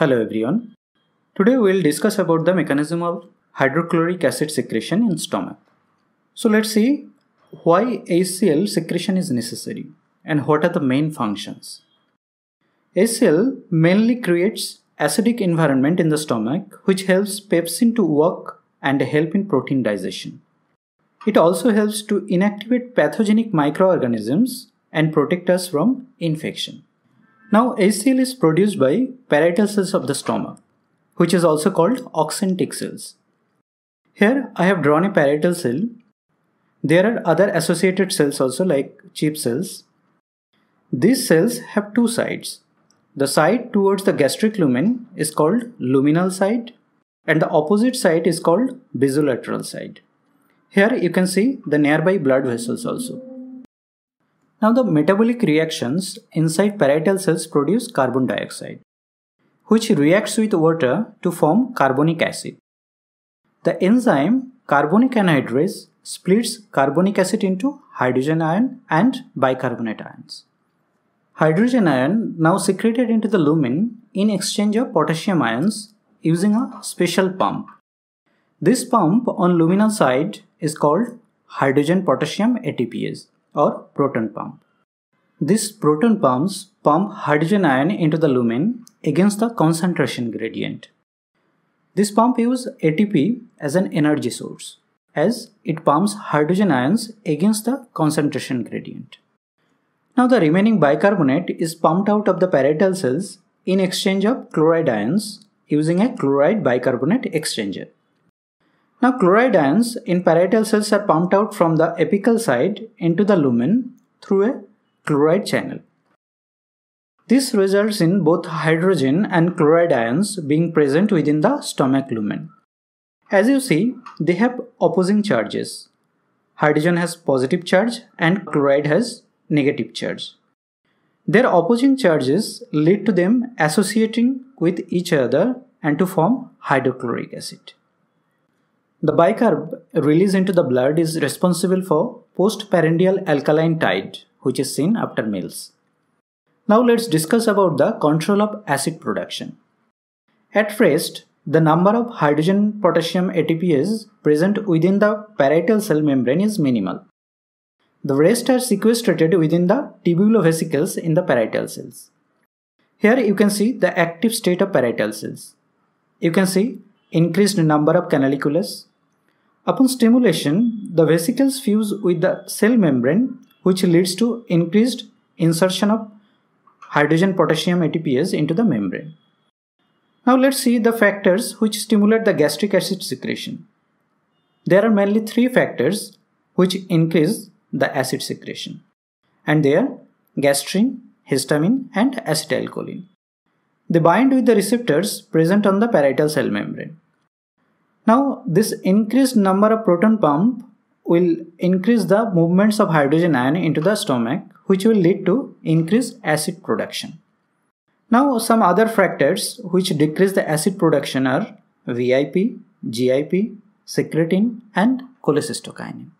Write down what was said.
Hello everyone. Today we will discuss about the mechanism of hydrochloric acid secretion in stomach. So let's see why ACL secretion is necessary and what are the main functions. ACL mainly creates acidic environment in the stomach which helps pepsin to work and help in protein digestion. It also helps to inactivate pathogenic microorganisms and protect us from infection. Now, HCl is produced by parietal cells of the stomach, which is also called oxyntic cells. Here, I have drawn a parietal cell. There are other associated cells also like chip cells. These cells have two sides. The side towards the gastric lumen is called luminal side and the opposite side is called basolateral side. Here you can see the nearby blood vessels also. Now the metabolic reactions inside parietal cells produce carbon dioxide, which reacts with water to form carbonic acid. The enzyme carbonic anhydrase splits carbonic acid into hydrogen ion and bicarbonate ions. Hydrogen ion now secreted into the lumen in exchange of potassium ions using a special pump. This pump on luminal side is called hydrogen potassium ATPase or proton pump. This proton pumps pump hydrogen ion into the lumen against the concentration gradient. This pump uses ATP as an energy source as it pumps hydrogen ions against the concentration gradient. Now the remaining bicarbonate is pumped out of the parietal cells in exchange of chloride ions using a chloride bicarbonate exchanger. Now chloride ions in parietal cells are pumped out from the apical side into the lumen through a chloride channel. This results in both hydrogen and chloride ions being present within the stomach lumen. As you see, they have opposing charges. Hydrogen has positive charge and chloride has negative charge. Their opposing charges lead to them associating with each other and to form hydrochloric acid. The bicarb released into the blood is responsible for postprandial alkaline tide, which is seen after meals. Now let's discuss about the control of acid production. At first, the number of hydrogen potassium ATPs present within the parietal cell membrane is minimal. The rest are sequestrated within the tubular vesicles in the parietal cells. Here you can see the active state of parietal cells. You can see increased number of canaliculus, Upon stimulation, the vesicles fuse with the cell membrane, which leads to increased insertion of hydrogen potassium ATPase into the membrane. Now let's see the factors which stimulate the gastric acid secretion. There are mainly three factors which increase the acid secretion, and they are gastrin, histamine, and acetylcholine. They bind with the receptors present on the parietal cell membrane. Now this increased number of proton pump will increase the movements of hydrogen ion into the stomach which will lead to increased acid production. Now some other factors which decrease the acid production are VIP, GIP, secretin and cholecystokinin.